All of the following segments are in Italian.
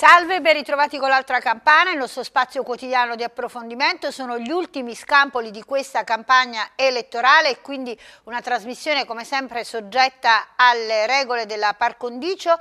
Salve, ben ritrovati con l'altra campana, il nostro spazio quotidiano di approfondimento sono gli ultimi scampoli di questa campagna elettorale e quindi una trasmissione come sempre soggetta alle regole della par condicio.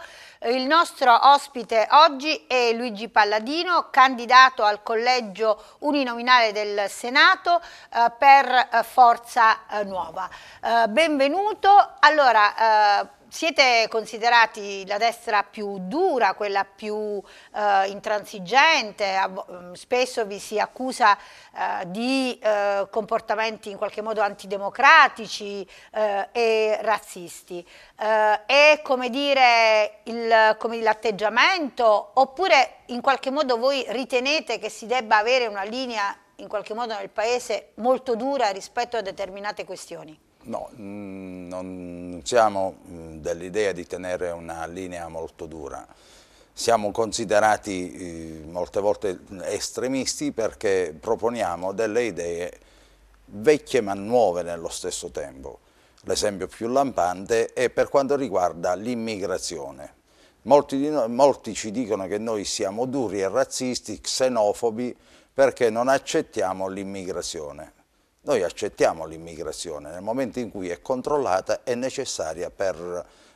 Il nostro ospite oggi è Luigi Palladino, candidato al collegio uninominale del Senato eh, per Forza Nuova. Eh, benvenuto. Allora, eh, siete considerati la destra più dura, quella più eh, intransigente, mm, spesso vi si accusa eh, di eh, comportamenti in qualche modo antidemocratici eh, e razzisti. Eh, è come dire l'atteggiamento oppure in qualche modo voi ritenete che si debba avere una linea in qualche modo nel paese molto dura rispetto a determinate questioni? No, mm, non non siamo mm, dell'idea di tenere una linea molto dura. Siamo considerati eh, molte volte estremisti perché proponiamo delle idee vecchie ma nuove nello stesso tempo. L'esempio più lampante è per quanto riguarda l'immigrazione. Molti, molti ci dicono che noi siamo duri e razzisti, xenofobi, perché non accettiamo l'immigrazione. Noi accettiamo l'immigrazione nel momento in cui è controllata e necessaria per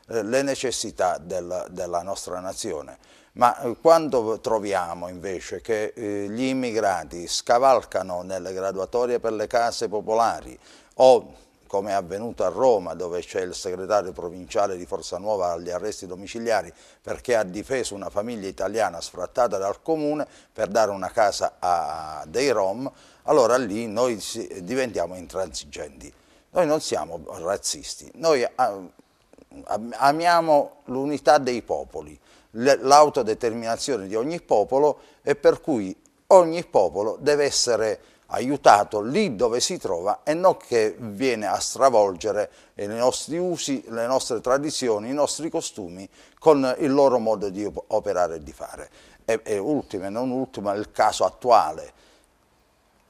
eh, le necessità del, della nostra nazione. Ma eh, quando troviamo invece che eh, gli immigrati scavalcano nelle graduatorie per le case popolari o come è avvenuto a Roma dove c'è il segretario provinciale di Forza Nuova agli arresti domiciliari perché ha difeso una famiglia italiana sfrattata dal comune per dare una casa a dei Rom, allora lì noi diventiamo intransigenti. Noi non siamo razzisti, noi amiamo l'unità dei popoli, l'autodeterminazione di ogni popolo e per cui ogni popolo deve essere aiutato lì dove si trova e non che viene a stravolgere i nostri usi, le nostre tradizioni, i nostri costumi con il loro modo di operare e di fare. E, e ultimo e non ultimo il caso attuale,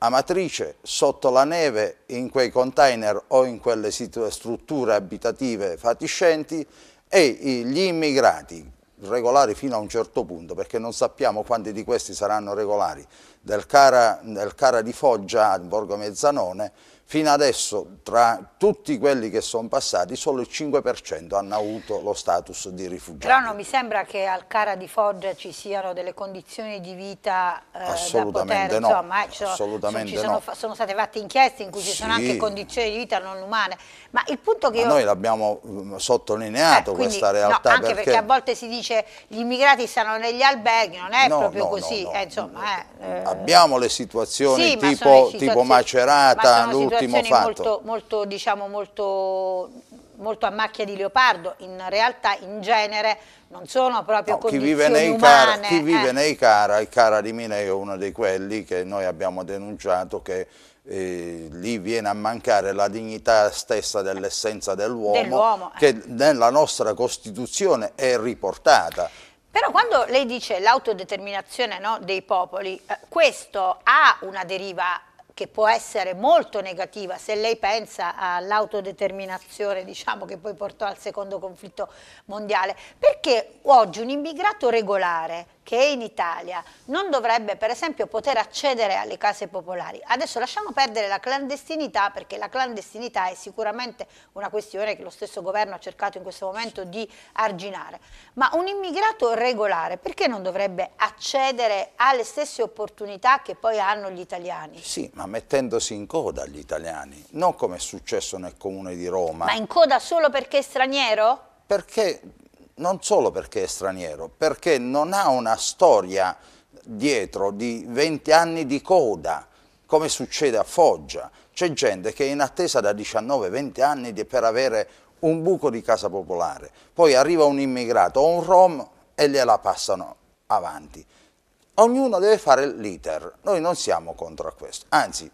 Amatrice, sotto la neve, in quei container o in quelle strutture abitative fatiscenti e gli immigrati regolari fino a un certo punto, perché non sappiamo quanti di questi saranno regolari, del Cara, del cara di Foggia a Borgo Mezzanone Fino adesso tra tutti quelli che sono passati solo il 5% hanno avuto lo status di rifugiati. Però non mi sembra che al Cara di Foggia ci siano delle condizioni di vita eh, assolutamente da poter, no, insomma, eh, ci sono, assolutamente sono, no. sono, state fatte inchieste in cui sì. ci sono anche condizioni di vita non umane. Ma il punto che Ma io... noi l'abbiamo mm, sottolineato eh, quindi, questa realtà. No, anche perché... perché... a volte si dice gli immigrati stanno negli alberghi, non è no, proprio così. Eh, insomma, eh, abbiamo le eh. situazioni sì, tipo, ma situazioni, tipo Macerata, ma ottimo fatto. Molto, molto, diciamo, molto, molto, a macchia di leopardo, in realtà in genere non sono proprio no, condizioni chi vive nei umane. Cara, chi vive eh. nei Cara, il Cara di Mineo è uno di quelli che noi abbiamo denunciato che eh, lì viene a mancare la dignità stessa dell'essenza dell'uomo dell che eh. nella nostra Costituzione è riportata. Però quando lei dice l'autodeterminazione no, dei popoli, eh, questo ha una deriva che può essere molto negativa se lei pensa all'autodeterminazione diciamo, che poi portò al secondo conflitto mondiale, perché oggi un immigrato regolare che in Italia non dovrebbe per esempio poter accedere alle case popolari. Adesso lasciamo perdere la clandestinità perché la clandestinità è sicuramente una questione che lo stesso governo ha cercato in questo momento di arginare, ma un immigrato regolare perché non dovrebbe accedere alle stesse opportunità che poi hanno gli italiani? Sì, ma mettendosi in coda agli italiani, non come è successo nel comune di Roma. Ma in coda solo perché è straniero? perché non solo perché è straniero, perché non ha una storia dietro di 20 anni di coda, come succede a Foggia. C'è gente che è in attesa da 19-20 anni per avere un buco di casa popolare, poi arriva un immigrato o un rom e gliela passano avanti. Ognuno deve fare l'iter, noi non siamo contro questo, anzi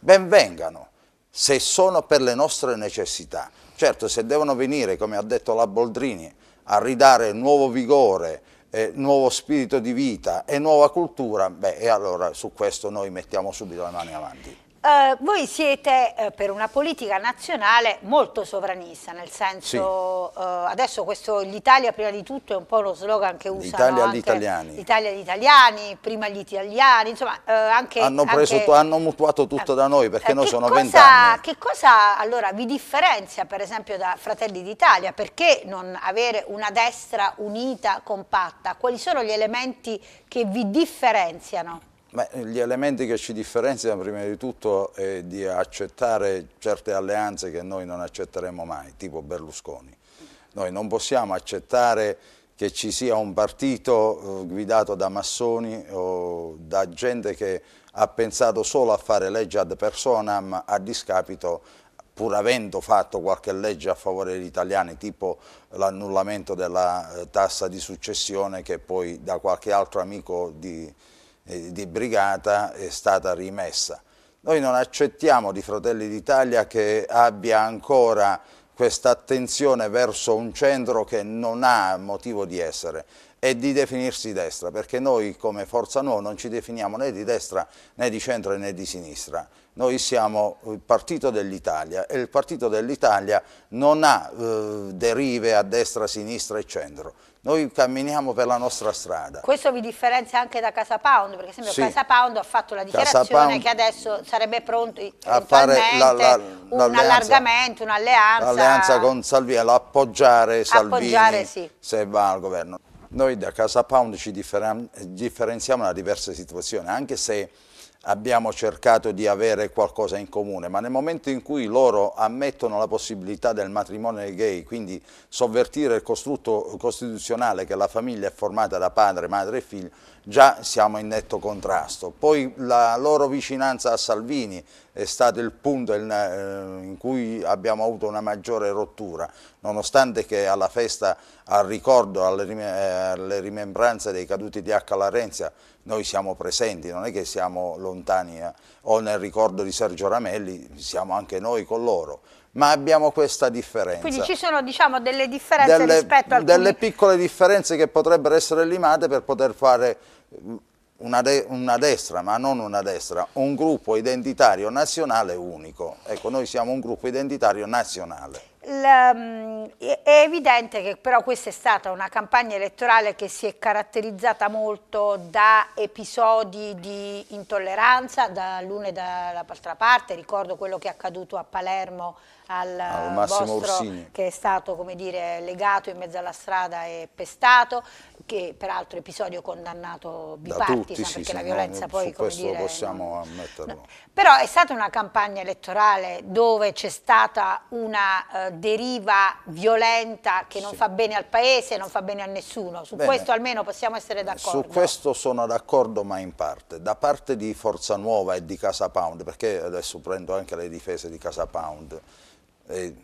benvengano se sono per le nostre necessità. Certo, se devono venire, come ha detto la Boldrini, a ridare nuovo vigore, eh, nuovo spirito di vita e nuova cultura, beh, e allora su questo noi mettiamo subito le mani avanti. Eh, voi siete eh, per una politica nazionale molto sovranista, nel senso sì. eh, adesso questo l'Italia prima di tutto è un po' lo slogan che usano L'Italia agli italiani. L'Italia agli italiani, prima gli italiani, insomma eh, anche, hanno, preso, anche, hanno, mutuato tutto da noi perché eh, noi sono vent'anni. Che cosa allora vi differenzia per esempio da Fratelli d'Italia? Perché non avere una destra unita, compatta? Quali sono gli elementi che vi differenziano? Beh, gli elementi che ci differenziano prima di tutto è di accettare certe alleanze che noi non accetteremo mai, tipo Berlusconi. Noi non possiamo accettare che ci sia un partito eh, guidato da massoni o da gente che ha pensato solo a fare legge ad personam a discapito pur avendo fatto qualche legge a favore degli italiani, tipo l'annullamento della eh, tassa di successione che poi da qualche altro amico di, eh, di brigata è stata rimessa. Noi non accettiamo di Fratelli d'Italia che abbia ancora questa attenzione verso un centro che non ha motivo di essere e di definirsi destra, perché noi come Forza Nuova non ci definiamo né di destra né di centro né di sinistra, noi siamo il partito dell'Italia e il partito dell'Italia non ha eh, derive a destra, sinistra e centro, noi camminiamo per la nostra strada. Questo vi differenzia anche da Casa Pound, perché sempre sì. Casa Pound ha fatto la dichiarazione che adesso sarebbe pronto a fare la, la, un allargamento, un'alleanza. L'alleanza con Salvini, l'appoggiare Salvini appoggiare, sì. se va al governo. Noi da Casa Pound ci differenziamo da diverse situazioni, anche se abbiamo cercato di avere qualcosa in comune, ma nel momento in cui loro ammettono la possibilità del matrimonio gay, quindi sovvertire il costrutto costituzionale che la famiglia è formata da padre, madre e figlio, già siamo in netto contrasto. Poi la loro vicinanza a Salvini è stato il punto in eh, cui abbiamo avuto una maggiore rottura, nonostante che alla festa, al ricordo, alle, eh, rimembranze dei caduti di H. Larenzia noi siamo presenti, non è che siamo lontani, eh. o nel ricordo di Sergio Ramelli siamo anche noi con loro ma abbiamo questa differenza. Quindi ci sono diciamo, delle differenze delle, rispetto a Delle piccole differenze che potrebbero essere limate per poter fare mm, una, de una, destra, ma non una destra, un gruppo identitario nazionale unico. Ecco, noi siamo un gruppo identitario nazionale. Mm, è evidente che però questa è stata una campagna elettorale che si è caratterizzata molto da episodi di intolleranza dall'una e dall'altra parte, ricordo quello che è accaduto a Palermo al, al vostro Orsini. che è stato come dire, legato in mezzo alla strada e pestato, che peraltro episodio condannato bipartisan, tutti, perché sì, la violenza no, poi... Su questo dire, possiamo no, ammetterlo. No. Però è stata una campagna elettorale dove c'è stata una eh, deriva violenta che non sì. fa bene al paese, non fa bene a nessuno. Su bene. questo almeno possiamo essere d'accordo. Su questo sono d'accordo ma in parte. Da parte di Forza Nuova e di Casa Pound, perché adesso prendo anche le difese di Casa Pound, eh,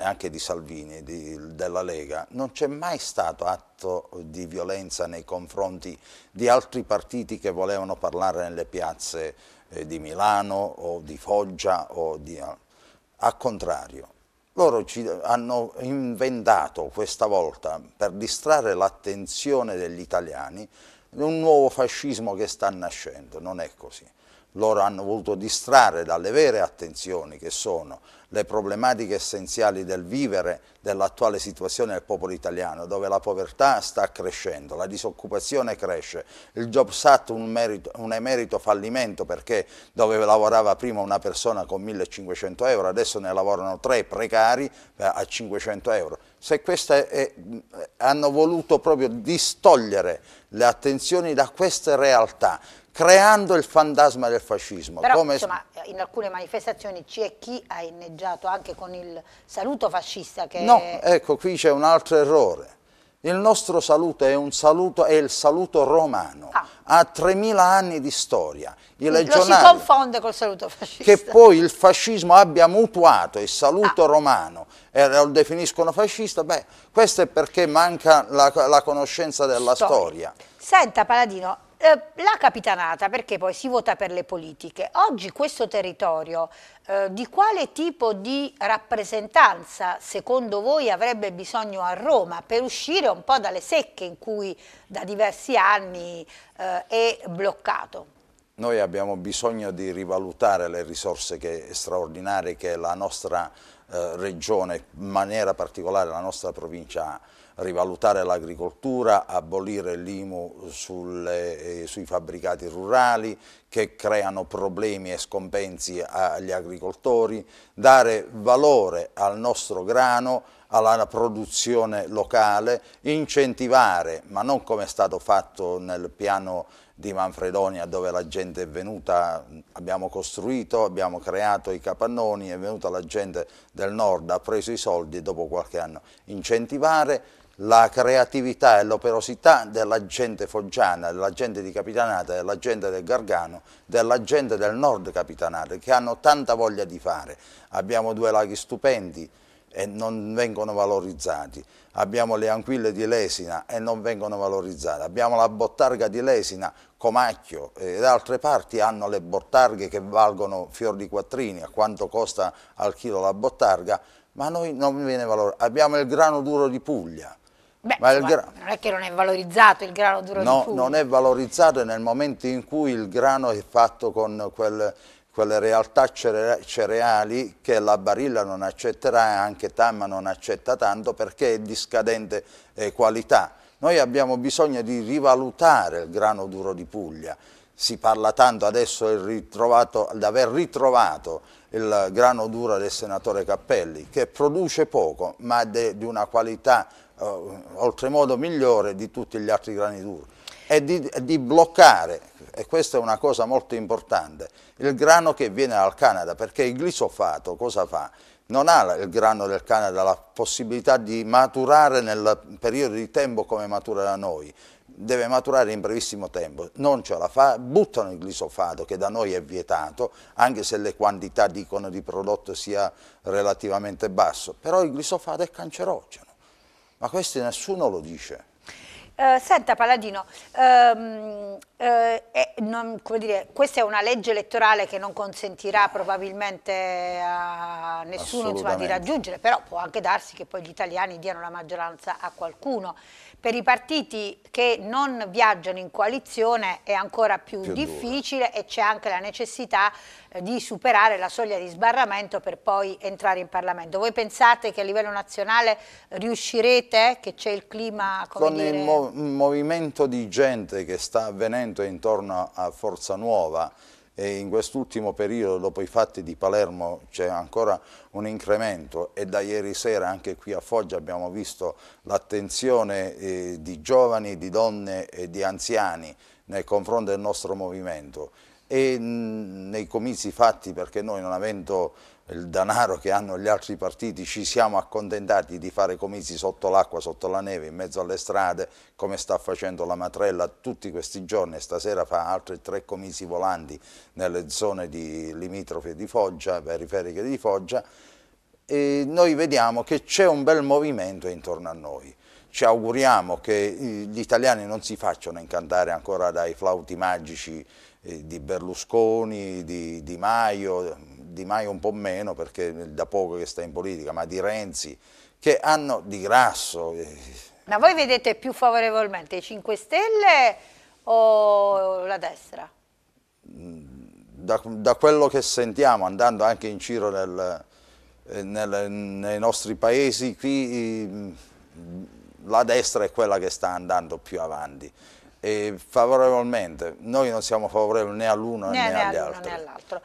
e anche di Salvini, di, della Lega, non c'è mai stato atto di violenza nei confronti di altri partiti che volevano parlare nelle piazze eh, di Milano o di Foggia o di... Al contrario, loro ci hanno inventato questa volta per distrarre l'attenzione degli italiani un nuovo fascismo che sta nascendo, non è così loro hanno voluto distrarre dalle vere attenzioni che sono le problematiche essenziali del vivere dell'attuale situazione del popolo italiano, dove la povertà sta crescendo, la disoccupazione cresce, il Jobs Act un, merito, un emerito fallimento perché dove lavorava prima una persona con 1500 euro, adesso ne lavorano tre precari eh, a 500 euro. Se queste è, hanno voluto proprio distogliere le attenzioni da queste realtà, creando il fantasma del fascismo. Però, come... insomma, in alcune manifestazioni c'è chi ha inneggiato anche con il saluto fascista che... No, ecco, qui c'è un altro errore. Il nostro saluto è, saluto, è il saluto romano, ah. ha 3000 anni di storia. I legionari, Lo si confonde col saluto fascista. Che poi il fascismo abbia mutuato il saluto ah. romano e lo definiscono fascista, beh, questo è perché manca la, la conoscenza della storia. storia. Senta Paladino, eh, la capitanata, perché poi si vota per le politiche, oggi questo territorio eh, di quale tipo di rappresentanza secondo voi avrebbe bisogno a Roma per uscire un po' dalle secche in cui da diversi anni eh, è bloccato? Noi abbiamo bisogno di rivalutare le risorse che, straordinarie che la nostra eh, regione, in maniera particolare la nostra provincia ha rivalutare l'agricoltura, abolire l'IMU eh, sui fabbricati rurali che creano problemi e scompensi agli agricoltori, dare valore al nostro grano, alla produzione locale, incentivare, ma non come è stato fatto nel piano di Manfredonia dove la gente è venuta, abbiamo costruito, abbiamo creato i capannoni, è venuta la gente del nord, ha preso i soldi e dopo qualche anno incentivare la creatività e l'operosità della gente foggiana, della gente di Capitanata, della gente del Gargano, della gente del nord Capitanata, che hanno tanta voglia di fare. Abbiamo due laghi stupendi e non vengono valorizzati, abbiamo le anquille di Lesina e non vengono valorizzate, abbiamo la bottarga di Lesina, Comacchio ed altre parti hanno le bottarghe che valgono fior di quattrini, a quanto costa al chilo la bottarga, ma noi non viene valorizzata. Abbiamo il grano duro di Puglia, Beh, insomma, non è che non è valorizzato il grano duro no, di fumo. non è valorizzato nel momento in cui il grano è fatto con quel, quelle realtà cereali che la Barilla non accetterà e anche Tamma non accetta tanto perché è di scadente eh, qualità. Noi abbiamo bisogno di rivalutare il grano duro di Puglia si parla tanto adesso di aver ritrovato il grano duro del senatore Cappelli, che produce poco ma de, di una qualità eh, oltremodo migliore di tutti gli altri grani duri. E di, di, bloccare, e questa è una cosa molto importante, il grano che viene dal Canada, perché il glisofato cosa fa? Non ha il grano del Canada la possibilità di maturare nel periodo di tempo come matura da noi, deve maturare in brevissimo tempo, non ce la fa, buttano il glisofato che da noi è vietato, anche se le quantità dicono di prodotto sia relativamente basso, però il glisofato è cancerogeno, ma questo nessuno lo dice. Uh, senta Paladino, um, uh, eh, non, dire, questa è una legge elettorale che non consentirà probabilmente a nessuno insomma, di raggiungere, però può anche darsi che poi gli italiani diano la maggioranza a qualcuno. Per i partiti che non viaggiano in coalizione è ancora più, più difficile dura. e c'è anche la necessità eh, di superare la soglia di sbarramento per poi entrare in Parlamento. Voi pensate che a livello nazionale riuscirete, che c'è il clima... Con dire... il mov movimento di gente che sta avvenendo intorno a Forza Nuova, e in quest'ultimo periodo dopo i fatti di Palermo c'è ancora un incremento e da ieri sera anche qui a Foggia abbiamo visto l'attenzione eh, di giovani, di donne e di anziani nei confronti del nostro movimento e mh, nei comizi fatti perché noi non avendo il denaro che hanno gli altri partiti, ci siamo accontentati di fare comizi sotto l'acqua, sotto la neve, in mezzo alle strade, come sta facendo la Matrella tutti questi giorni, stasera fa altri tre comizi volanti nelle zone di limitrofe di Foggia, periferiche di Foggia, e noi vediamo che c'è un bel movimento intorno a noi. Ci auguriamo che gli italiani non si facciano incantare ancora dai flauti magici eh, di Berlusconi, di, di Maio, di Maio un po' meno perché da poco che sta in politica, ma di Renzi, che hanno di grasso. Eh. Ma voi vedete più favorevolmente i 5 Stelle o la destra? Mm, da, da quello che sentiamo, andando anche in giro nel, eh, nel, nei nostri paesi, qui mm, la destra è quella che sta andando più avanti. E favorevolmente, noi non siamo favorevoli né all'uno né, né, né all'altro.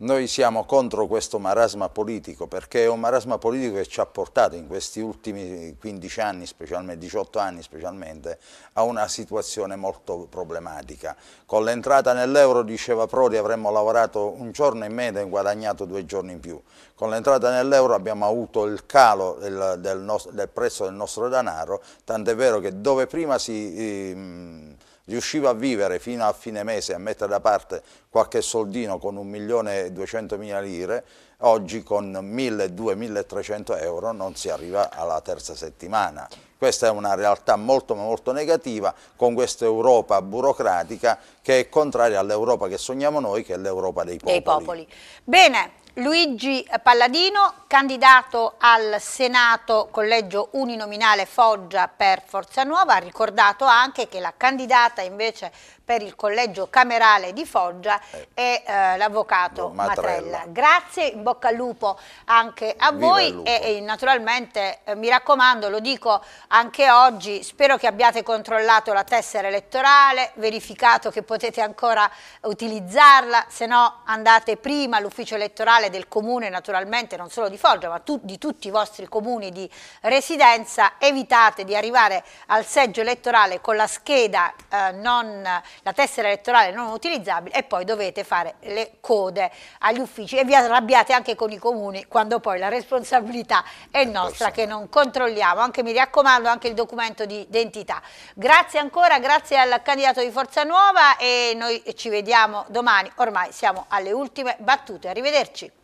Noi siamo contro questo marasma politico perché è un marasma politico che ci ha portato in questi ultimi 15 anni, specialmente 18 anni specialmente, a una situazione molto problematica. Con l'entrata nell'euro, diceva Prodi, avremmo lavorato un giorno in media e guadagnato due giorni in più. Con l'entrata nell'euro abbiamo avuto il calo del, del, nostro, del prezzo del nostro denaro, tant'è vero che dove prima si... Eh, riusciva a vivere fino a fine mese a mettere da parte qualche soldino con 1.200.000 lire, oggi con 1.200-1.300 euro non si arriva alla terza settimana. Questa è una realtà molto molto negativa con questa Europa burocratica che è contraria all'Europa che sogniamo noi, che è l'Europa dei popoli. Dei popoli. Bene, Luigi Palladino, candidato al Senato collegio uninominale Foggia per Forza Nuova, ha ricordato anche che la candidata invece per il collegio camerale di Foggia eh, e eh, l'avvocato Matrella. Matrella. Grazie, in bocca al lupo anche a Viva voi e, e, naturalmente eh, mi raccomando, lo dico anche oggi, spero che abbiate controllato la tessera elettorale, verificato che potete ancora utilizzarla, se no andate prima all'ufficio elettorale del comune naturalmente, non solo di Foggia, ma tu, di tutti i vostri comuni di residenza, evitate di arrivare al seggio elettorale con la scheda eh, non la tessera elettorale non utilizzabile e poi dovete fare le code agli uffici e vi arrabbiate anche con i comuni quando poi la responsabilità è eh, nostra che non controlliamo, anche mi raccomando anche il documento di identità. Grazie ancora, grazie al candidato di Forza Nuova e noi ci vediamo domani, ormai siamo alle ultime battute, arrivederci.